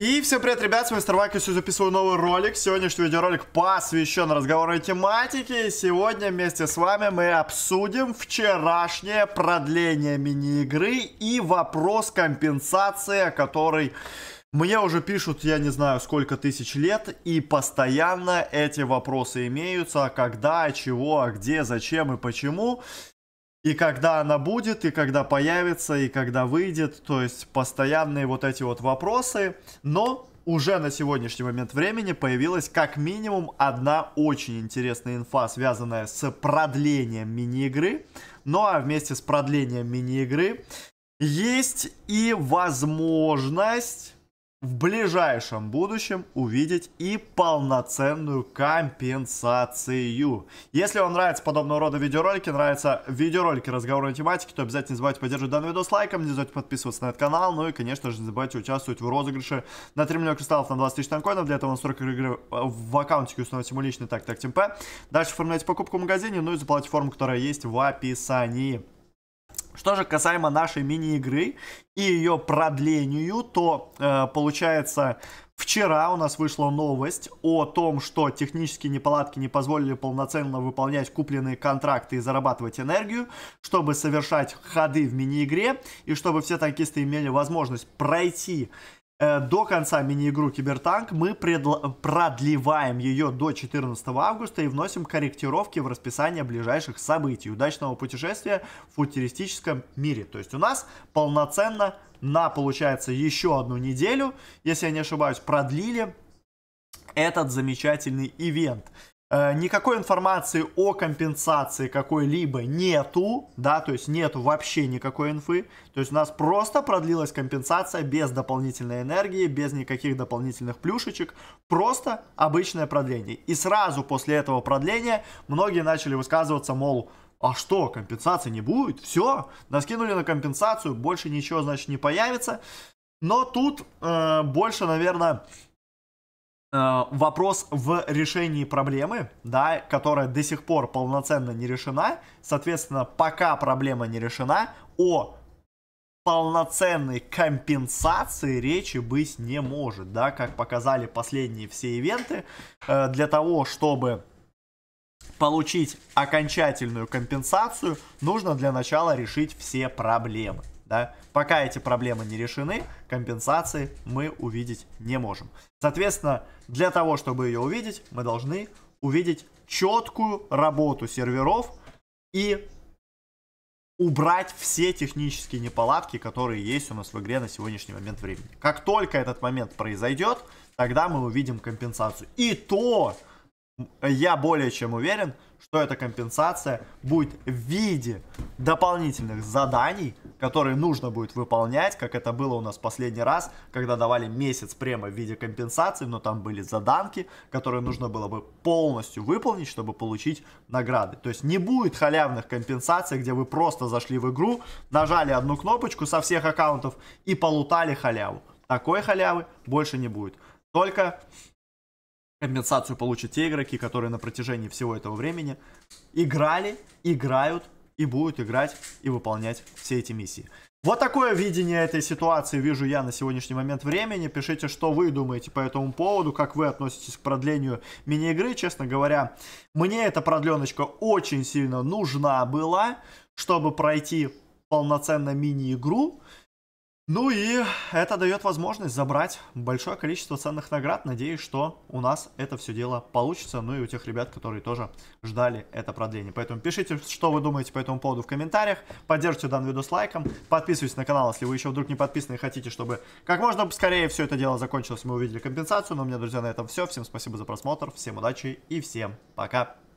И всем привет, ребят, с вами Старвак, я сегодня записываю новый ролик. Сегодняшний видеоролик посвящен разговорной тематике. И сегодня вместе с вами мы обсудим вчерашнее продление мини-игры и вопрос компенсации, который мне уже пишут, я не знаю, сколько тысяч лет, и постоянно эти вопросы имеются, а когда, чего, а где, зачем и почему. И когда она будет, и когда появится, и когда выйдет. То есть постоянные вот эти вот вопросы. Но уже на сегодняшний момент времени появилась как минимум одна очень интересная инфа, связанная с продлением мини-игры. Ну а вместе с продлением мини-игры есть и возможность в ближайшем будущем увидеть и полноценную компенсацию. Если вам нравятся подобного рода видеоролики, нравятся видеоролики разговорной тематики, то обязательно не забывайте поддерживать данный видос лайком, не забывайте подписываться на этот канал, ну и, конечно же, не забывайте участвовать в розыгрыше на 3 миллиона кристаллов на 20 тысяч танкоинов, для этого настройка игры э, в аккаунте установите ему личный так так темп. Дальше оформляйте покупку в магазине, ну и заплатите форму, которая есть в описании. Что же касаемо нашей мини-игры и ее продлению, то э, получается вчера у нас вышла новость о том, что технические неполадки не позволили полноценно выполнять купленные контракты и зарабатывать энергию, чтобы совершать ходы в мини-игре и чтобы все танкисты имели возможность пройти Э, до конца мини-игру Кибертанк мы предло... продлеваем ее до 14 августа и вносим корректировки в расписание ближайших событий. Удачного путешествия в футуристическом мире. То есть у нас полноценно на, получается, еще одну неделю, если я не ошибаюсь, продлили этот замечательный ивент. Э, никакой информации о компенсации какой-либо нету, да, то есть нету вообще никакой инфы. То есть у нас просто продлилась компенсация без дополнительной энергии, без никаких дополнительных плюшечек, просто обычное продление. И сразу после этого продления многие начали высказываться, мол, а что, компенсации не будет? Все, наскинули на компенсацию, больше ничего, значит, не появится. Но тут э, больше, наверное, Э, вопрос в решении проблемы, да, которая до сих пор полноценно не решена. Соответственно, пока проблема не решена, о полноценной компенсации речи быть не может, да, как показали последние все ивенты, э, для того, чтобы получить окончательную компенсацию, нужно для начала решить все проблемы да. Пока эти проблемы не решены, компенсации мы увидеть не можем. Соответственно, для того, чтобы ее увидеть, мы должны увидеть четкую работу серверов и убрать все технические неполадки, которые есть у нас в игре на сегодняшний момент времени. Как только этот момент произойдет, тогда мы увидим компенсацию. И то, я более чем уверен, что эта компенсация будет в виде дополнительных заданий, которые нужно будет выполнять, как это было у нас последний раз, когда давали месяц према в виде компенсации, но там были заданки, которые нужно было бы полностью выполнить, чтобы получить награды. То есть не будет халявных компенсаций, где вы просто зашли в игру, нажали одну кнопочку со всех аккаунтов и полутали халяву. Такой халявы больше не будет. Только компенсацию получат те игроки, которые на протяжении всего этого времени играли, играют и будут играть и выполнять все эти миссии. Вот такое видение этой ситуации вижу я на сегодняшний момент времени. Пишите, что вы думаете по этому поводу, как вы относитесь к продлению мини-игры. Честно говоря, мне эта продленочка очень сильно нужна была, чтобы пройти полноценно мини-игру. Ну и это дает возможность забрать большое количество ценных наград. Надеюсь, что у нас это все дело получится. Ну и у тех ребят, которые тоже ждали это продление. Поэтому пишите, что вы думаете по этому поводу в комментариях. Поддержите данный видос лайком. Подписывайтесь на канал, если вы еще вдруг не подписаны и хотите, чтобы как можно скорее все это дело закончилось. Мы увидели компенсацию. Но ну, у меня, друзья, на этом все. Всем спасибо за просмотр. Всем удачи и всем пока.